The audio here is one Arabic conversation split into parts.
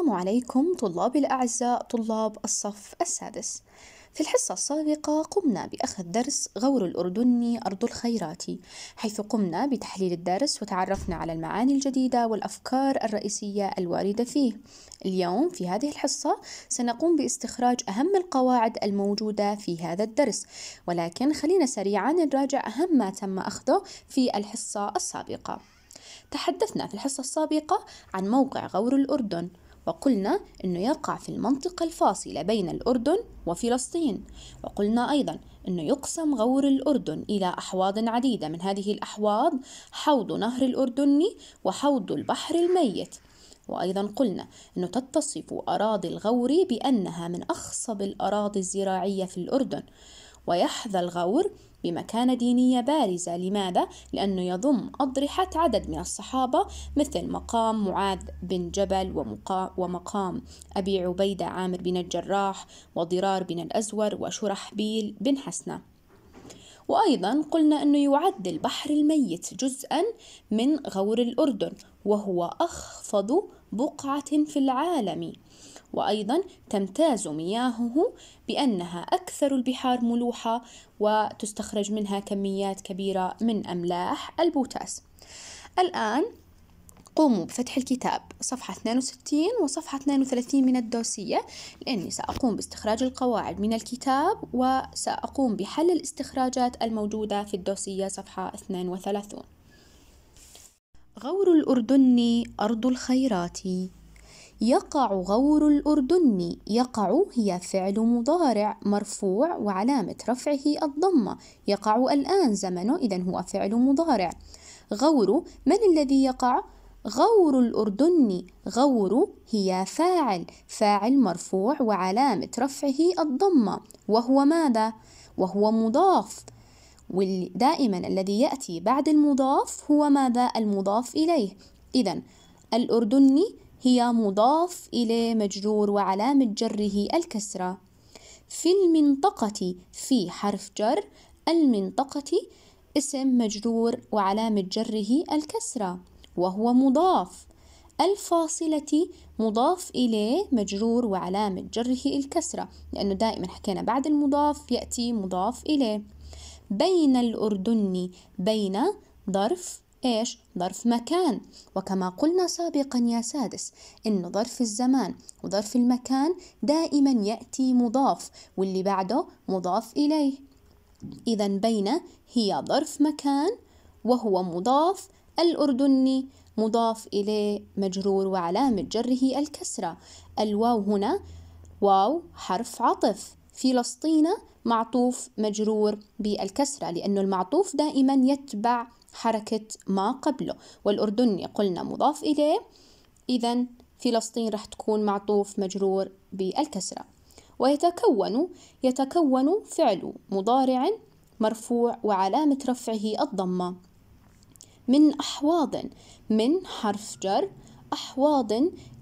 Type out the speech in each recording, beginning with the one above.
السلام عليكم طلاب الأعزاء طلاب الصف السادس في الحصة السابقة قمنا بأخذ درس غور الأردني أرض الخيرات حيث قمنا بتحليل الدرس وتعرفنا على المعاني الجديدة والأفكار الرئيسية الواردة فيه اليوم في هذه الحصة سنقوم باستخراج أهم القواعد الموجودة في هذا الدرس ولكن خلينا سريعا نراجع أهم ما تم أخذه في الحصة السابقة تحدثنا في الحصة السابقة عن موقع غور الأردن وقلنا أنه يقع في المنطقة الفاصلة بين الأردن وفلسطين وقلنا أيضا أنه يقسم غور الأردن إلى أحواض عديدة من هذه الأحواض حوض نهر الأردني وحوض البحر الميت وأيضا قلنا أنه تتصف أراضي الغور بأنها من أخصب الأراضي الزراعية في الأردن ويحظى الغور بمكانة دينية بارزة لماذا؟ لأنه يضم أضرحة عدد من الصحابة مثل مقام معاذ بن جبل ومقام أبي عبيدة عامر بن الجراح وضرار بن الأزور وشرحبيل بن حسنة وأيضا قلنا أنه يعد البحر الميت جزءا من غور الأردن وهو أخفض بقعة في العالم وأيضا تمتاز مياهه بأنها أكثر البحار ملوحة وتستخرج منها كميات كبيرة من أملاح البوتاس الآن قوموا بفتح الكتاب صفحة 62 وصفحة 32 من الدوسية لأني سأقوم باستخراج القواعد من الكتاب وسأقوم بحل الاستخراجات الموجودة في الدوسية صفحة 32 غور الأردن أرض الخيرات يقع غور الأردن يقع هي فعل مضارع مرفوع وعلامة رفعه الضمة يقع الآن زمنه إذا هو فعل مضارع غور من الذي يقع؟ غور الأردن غور هي فاعل فاعل مرفوع وعلامة رفعه الضمة وهو ماذا؟ وهو مضاف ودائما الذي يأتي بعد المضاف هو ماذا؟ المضاف إليه إذا الأردني هي مضاف إلى مجرور وعلامة جره الكسرة في المنطقة في حرف جر المنطقة اسم مجرور وعلامة جره الكسرة وهو مضاف الفاصلة مضاف إليه مجرور وعلامة جره الكسرة لأنه دائما حكينا بعد المضاف يأتي مضاف إليه بين الأردن بين ظرف إيش؟ ظرف مكان وكما قلنا سابقا يا سادس إن ظرف الزمان وظرف المكان دائما يأتي مضاف واللي بعده مضاف إليه إذا بين هي ظرف مكان وهو مضاف الأردني مضاف إليه مجرور وعلامة جره الكسرة الواو هنا واو حرف عطف فلسطين معطوف مجرور بالكسرة لأن المعطوف دائما يتبع حركة ما قبله والأردني قلنا مضاف إليه إذا فلسطين رح تكون معطوف مجرور بالكسرة ويتكون يتكون فعل مضارع مرفوع وعلامة رفعه الضمة من أحواض من حرف جر أحواض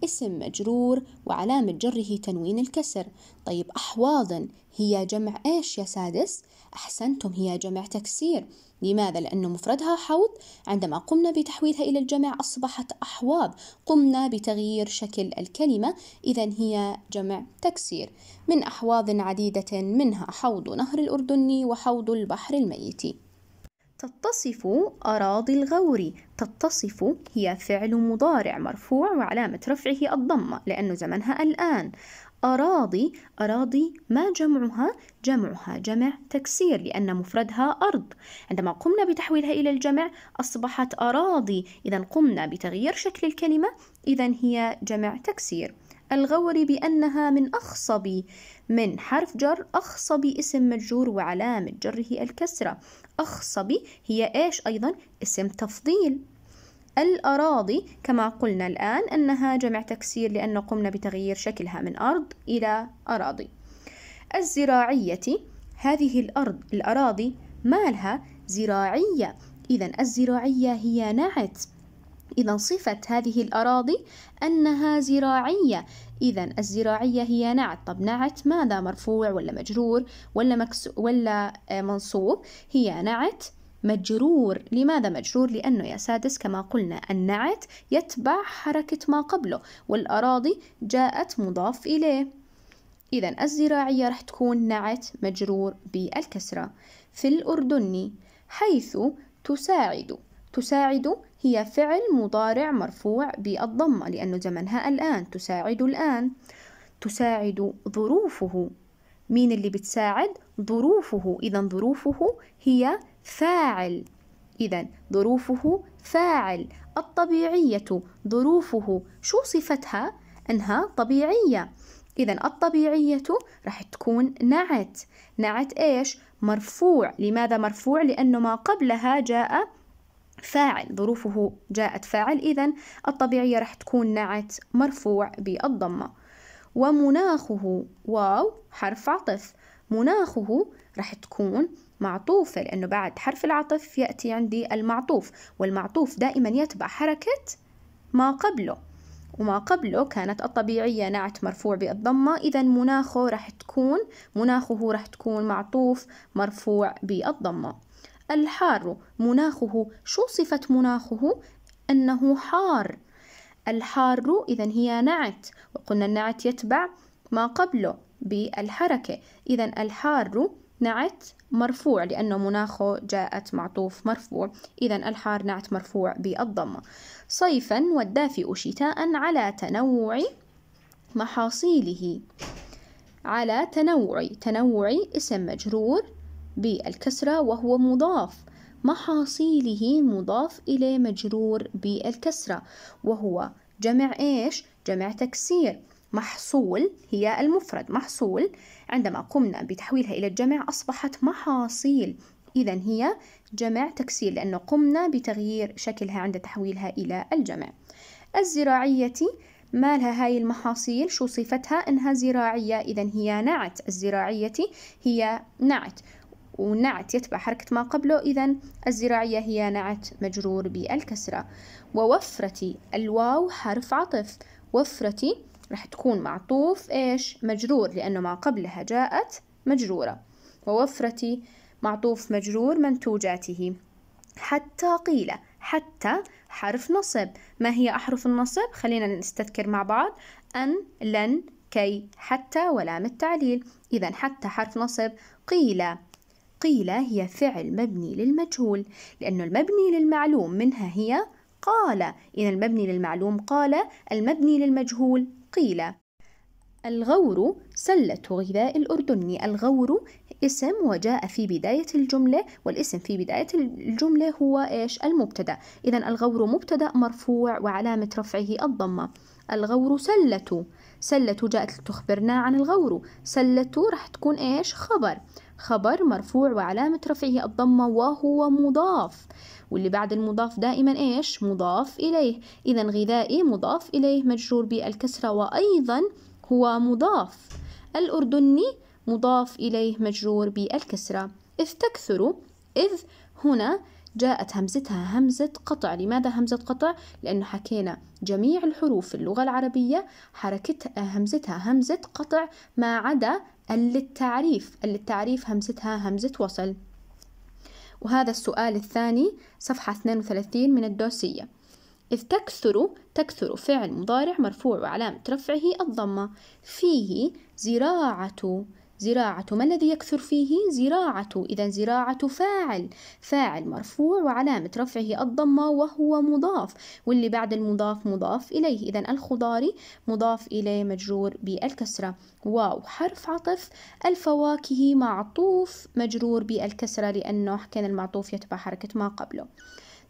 اسم مجرور وعلامة جره تنوين الكسر طيب أحواض هي جمع إيش يا سادس؟ أحسنتم هي جمع تكسير لماذا؟ لأنه مفردها حوض عندما قمنا بتحويلها إلى الجمع أصبحت أحواض قمنا بتغيير شكل الكلمة إذا هي جمع تكسير من أحواض عديدة منها حوض نهر الأردني وحوض البحر الميت تتصف أراضي الغور تتصف هي فعل مضارع مرفوع وعلامة رفعه الضمة لأنه زمنها الآن أراضي أراضي ما جمعها؟ جمعها جمع تكسير لأن مفردها أرض عندما قمنا بتحويلها إلى الجمع أصبحت أراضي إذا قمنا بتغيير شكل الكلمة إذا هي جمع تكسير الغور بأنها من أخصب من حرف جر أخصب اسم مجرور وعلامة جره الكسرة أخصب هي إيش أيضا اسم تفضيل الأراضي كما قلنا الآن أنها جمع تكسير لأن قمنا بتغيير شكلها من أرض إلى أراضي الزراعية هذه الأرض الأراضي مالها زراعية إذا الزراعية هي نعت إذا صفة هذه الأراضي أنها زراعية إذا الزراعية هي نعت طب نعت ماذا مرفوع ولا مجرور ولا, مكس ولا آه، منصوب هي نعت مجرور لماذا مجرور لأنه يا سادس كما قلنا النعت يتبع حركة ما قبله والأراضي جاءت مضاف إليه إذا الزراعية رح تكون نعت مجرور بالكسرة في الأردني حيث تساعد تساعد هي فعل مضارع مرفوع بالضمة لأنه زمنها الآن تساعد الآن تساعد ظروفه مين اللي بتساعد ظروفه إذا ظروفه هي فاعل إذا ظروفه فاعل الطبيعية ظروفه شو صفتها أنها طبيعية إذا الطبيعية رح تكون نعت نعت إيش مرفوع لماذا مرفوع لأنه ما قبلها جاء فاعل ظروفه جاءت فاعل إذا الطبيعية راح تكون نعت مرفوع بالضمة ومناخه واو حرف عطف مناخه راح تكون معطوفة لأنه بعد حرف العطف يأتي عندي المعطوف والمعطوف دائما يتبع حركة ما قبله وما قبله كانت الطبيعية نعت مرفوع بالضمة إذا مناخه راح تكون مناخه راح تكون معطوف مرفوع بالضمة الحار مناخه شو صفة مناخه أنه حار الحار إذا هي نعت وقلنا النعت يتبع ما قبله بالحركة إذا الحار نعت مرفوع لأنه مناخه جاءت معطوف مرفوع إذا الحار نعت مرفوع بالضمة صيفا والدافئ شتاء على تنوع محاصيله على تنوع تنوع اسم مجرور بالكسرة وهو مضاف محاصيله مضاف إلى مجرور بالكسرة وهو جمع إيش؟ جمع تكسير محصول هي المفرد محصول عندما قمنا بتحويلها إلى الجمع أصبحت محاصيل إذا هي جمع تكسير لأنه قمنا بتغيير شكلها عند تحويلها إلى الجمع الزراعية مالها هاي المحاصيل شو صفتها إنها زراعية إذا هي نعت الزراعية هي نعت ونعت يتبع حركة ما قبله إذا الزراعية هي نعت مجرور بالكسرة ووفرتي الواو حرف عطف وفرتي رح تكون معطوف إيش مجرور لأنه ما قبلها جاءت مجرورة ووفرتي معطوف مجرور منتوجاته حتى قيل حتى حرف نصب ما هي أحرف النصب خلينا نستذكر مع بعض أن لن كي حتى ولام التعليل إذا حتى حرف نصب قيل قيل هي فعل مبني للمجهول لأن المبني للمعلوم منها هي قال إذا المبني للمعلوم قال المبني للمجهول قيل الغور سلة غذاء الأردني الغور اسم وجاء في بداية الجملة والاسم في بداية الجملة هو إيش المبتدأ إذا الغور مبتدأ مرفوع وعلامة رفعه الضمة الغور سلة سلة جاءت لتخبرنا عن الغور سلة رح تكون إيش خبر خبر مرفوع وعلامة رفعه الضمة وهو مضاف واللي بعد المضاف دائما إيش مضاف إليه إذا غذائي مضاف إليه مجرور بالكسرة وأيضا هو مضاف الأردني مضاف إليه مجرور بالكسرة إذ تكثر إذ هنا جاءت همزتها همزة قطع لماذا همزة قطع؟ لأنه حكينا جميع الحروف في اللغة العربية حركتها همزتها همزة قطع ما عدا للتعريف للتعريف همزتها همزة وصل وهذا السؤال الثاني صفحة 32 من الدوسية إذ تكثر تكثر فعل مضارع مرفوع وعلامة رفعه الضمة فيه زراعة زراعة ما الذي يكثر فيه زراعة إذا زراعة فاعل فاعل مرفوع وعلامة رفعه الضمة وهو مضاف واللي بعد المضاف مضاف إليه إذا الخضار مضاف إليه مجرور بالكسرة واو حرف عطف الفواكه معطوف مجرور بالكسرة لأنه كان المعطوف يتبع حركة ما قبله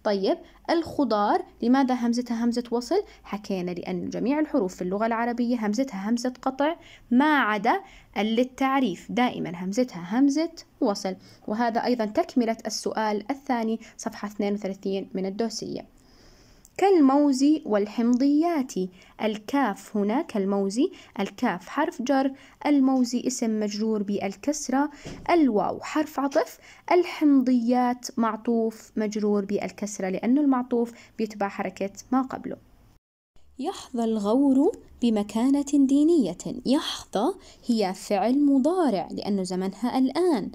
طيب الخضار لماذا همزتها همزة وصل؟ حكينا لأن جميع الحروف في اللغة العربية همزتها همزة قطع ما عدا للتعريف دائما همزتها همزة وصل وهذا أيضا تكملة السؤال الثاني صفحة 32 من الدوسية كالموز والحمضيات الكاف هنا كالموز الكاف حرف جر الموز اسم مجرور بالكسرة الواو حرف عطف الحمضيات معطوف مجرور بالكسرة لأن المعطوف بيتبع حركة ما قبله يحظى الغور بمكانة دينية يحظى هي فعل مضارع لأنه زمنها الآن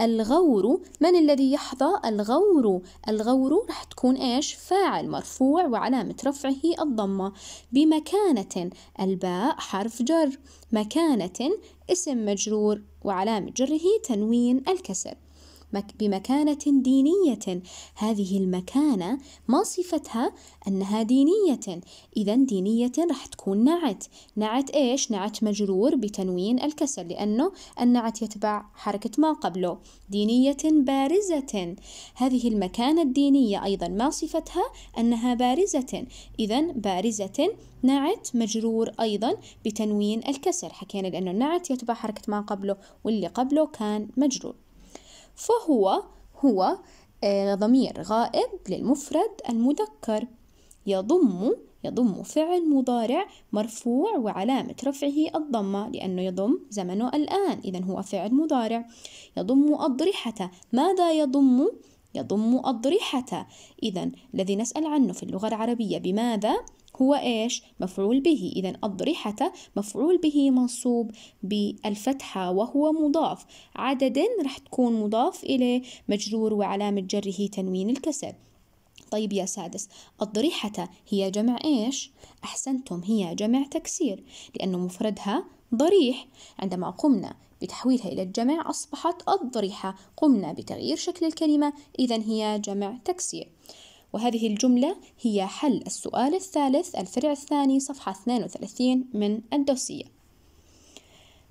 الغور من الذي يحظى الغور الغور رح تكون إيش فاعل مرفوع وعلامة رفعه الضمة بمكانة الباء حرف جر مكانة اسم مجرور وعلامة جره تنوين الكسر بمكانة دينية هذه المكانة ما صفتها أنها دينية إذا دينية راح تكون نعت نعت إيش؟ نعت مجرور بتنوين الكسر لأنه النعت يتبع حركة ما قبله دينية بارزة هذه المكانة الدينية أيضا ما صفتها أنها بارزة إذا بارزة نعت مجرور أيضا بتنوين الكسر حكينا لأنه النعت يتبع حركة ما قبله واللي قبله كان مجرور فهو هو آه، ضمير غائب للمفرد المذكر يضم يضم فعل مضارع مرفوع وعلامة رفعه الضمة لأنه يضم زمنه الآن إذا هو فعل مضارع يضم أضرحة ماذا يضم؟ يضم أضرحة إذا الذي نسأل عنه في اللغة العربية بماذا؟ هو ايش مفعول به اذا الضريحه مفعول به منصوب بالفتحه وهو مضاف عددا رح تكون مضاف اليه مجرور وعلامه جره تنوين الكسر طيب يا سادس الضريحة هي جمع إيش؟ أحسنتم هي جمع تكسير لأنه مفردها ضريح عندما قمنا بتحويلها إلى الجمع أصبحت الضريحة قمنا بتغيير شكل الكلمة إذا هي جمع تكسير وهذه الجملة هي حل السؤال الثالث الفرع الثاني صفحة 32 من الدوسية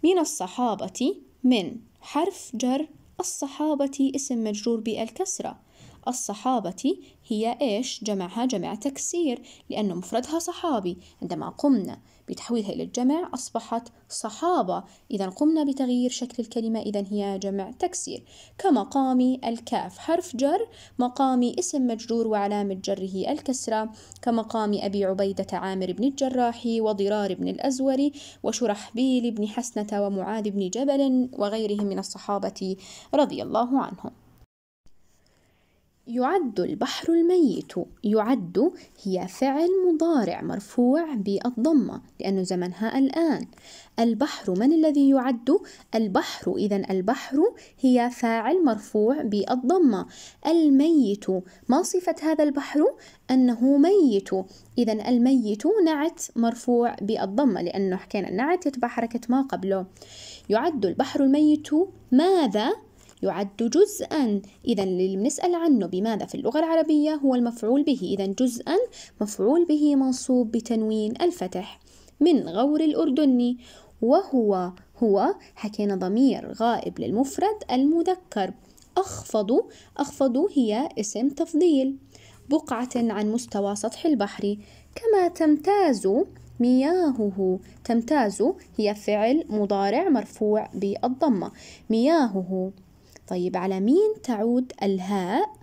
من الصحابة من حرف جر الصحابة اسم مجرور بالكسرة الصحابة هي إيش؟ جمعها جمع تكسير لأنه مفردها صحابي عندما قمنا بتحويلها إلى الجمع أصبحت صحابة إذا قمنا بتغيير شكل الكلمة إذا هي جمع تكسير كمقام الكاف حرف جر مقام اسم مجرور وعلامة جره الكسرة كمقام أبي عبيدة عامر بن الجراح وضرار بن الأزور وشرحبيل بن حسنة ومعاذ بن جبل وغيرهم من الصحابة رضي الله عنهم يعد البحر الميت يعد هي فعل مضارع مرفوع بالضمة لأنه زمنها الآن البحر من الذي يعد البحر إذا البحر هي فاعل مرفوع بالضمة الميت ما صفة هذا البحر أنه ميت إذا الميت نعت مرفوع بالضمة لأنه حكينا النعت يتبع حركة ما قبله يعد البحر الميت ماذا يعد جزءا إذا اللي بنسأل عنه بماذا في اللغة العربية هو المفعول به إذا جزءا مفعول به منصوب بتنوين الفتح من غور الأردني وهو هو حكينا ضمير غائب للمفرد المذكر أخفض أخفض هي اسم تفضيل بقعة عن مستوى سطح البحر كما تمتاز مياهه تمتاز هي فعل مضارع مرفوع بالضمة مياهه طيب على مين تعود الهاء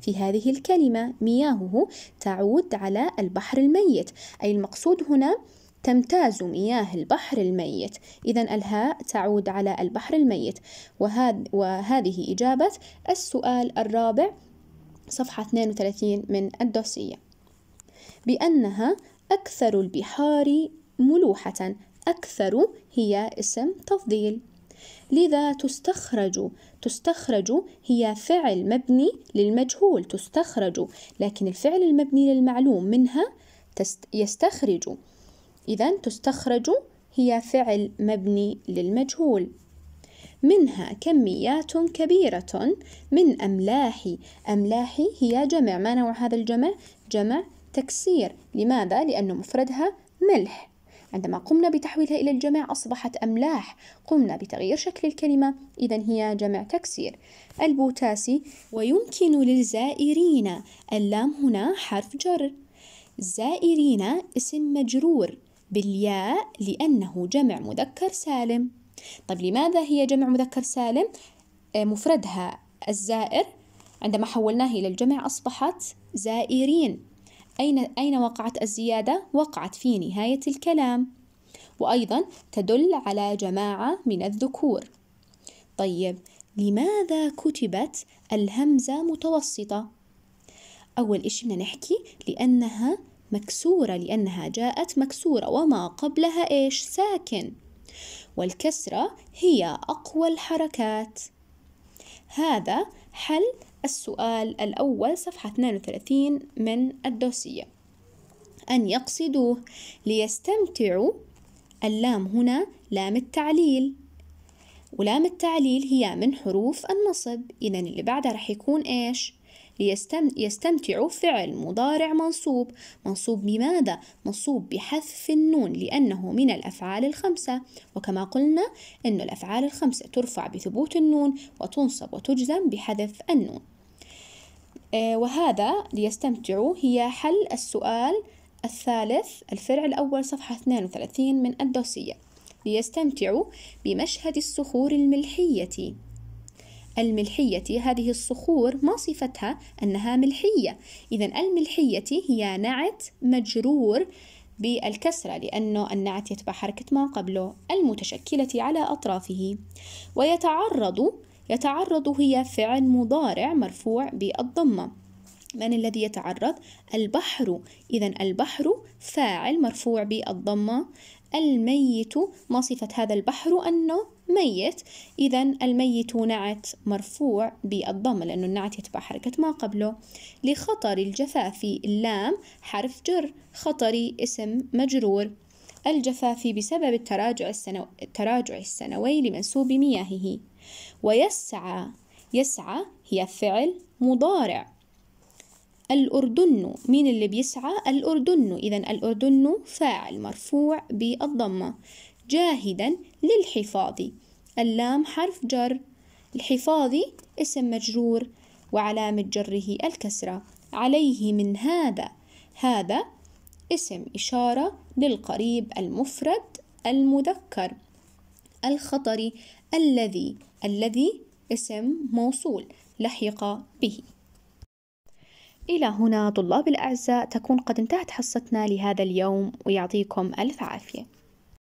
في هذه الكلمة مياهه تعود على البحر الميت أي المقصود هنا تمتاز مياه البحر الميت إذا الهاء تعود على البحر الميت وهذ وهذه إجابة السؤال الرابع صفحة 32 من الدوسية بأنها أكثر البحار ملوحة أكثر هي اسم تفضيل لذا تستخرج تستخرج هي فعل مبني للمجهول تستخرج لكن الفعل المبني للمعلوم منها يستخرج إذا تستخرج هي فعل مبني للمجهول منها كميات كبيرة من أملاح أملاح هي جمع ما نوع هذا الجمع؟ جمع تكسير لماذا؟ لأن مفردها ملح عندما قمنا بتحويلها إلى الجمع أصبحت أملاح قمنا بتغيير شكل الكلمة إذا هي جمع تكسير البوتاسي ويمكن للزائرين اللام هنا حرف جر زائرين اسم مجرور بالياء لأنه جمع مذكر سالم طب لماذا هي جمع مذكر سالم؟ آه، مفردها الزائر عندما حولناه إلى الجمع أصبحت زائرين أين, أين وقعت الزيادة؟ وقعت في نهاية الكلام وأيضا تدل على جماعة من الذكور طيب لماذا كتبت الهمزة متوسطة؟ أول إشي بدنا نحكي لأنها مكسورة لأنها جاءت مكسورة وما قبلها إيش ساكن والكسرة هي أقوى الحركات هذا حل السؤال الأول صفحة 32 من الدوسية أن يقصدوه ليستمتعوا اللام هنا لام التعليل ولام التعليل هي من حروف النصب إذا اللي بعدها رح يكون إيش؟ يستمتعوا فعل مضارع منصوب منصوب بماذا؟ منصوب بحذف النون لأنه من الأفعال الخمسة وكما قلنا أن الأفعال الخمسة ترفع بثبوت النون وتنصب وتجزم بحذف النون آه، وهذا ليستمتعوا هي حل السؤال الثالث الفرع الأول صفحة 32 من الدوسية ليستمتعوا بمشهد الصخور الملحية الملحية هذه الصخور ما صفتها أنها ملحية إذا الملحية هي نعت مجرور بالكسرة لأنه النعت يتبع حركة ما قبله المتشكلة على أطرافه ويتعرض يتعرض هي فعل مضارع مرفوع بالضمة من الذي يتعرض البحر إذا البحر فاعل مرفوع بالضمة الميت ما صفة هذا البحر أنه ميت إذا الميت نعت مرفوع بالضمة لأنه النعت يتبع حركة ما قبله لخطر الجفاف اللام حرف جر خطري اسم مجرور الجفاف بسبب التراجع, السنو... التراجع السنوي لمنسوب مياهه ويسعى يسعى هي فعل مضارع الأردن مين اللي بيسعى الأردن إذا الأردن فاعل مرفوع بالضمة جاهدا للحفاظ اللام حرف جر الحفاظ اسم مجرور وعلامة جره الكسرة عليه من هذا هذا اسم إشارة للقريب المفرد المذكر الخطر الذي الذي اسم موصول لحق به إلى هنا طلاب الأعزاء تكون قد انتهت حصتنا لهذا اليوم ويعطيكم ألف عافية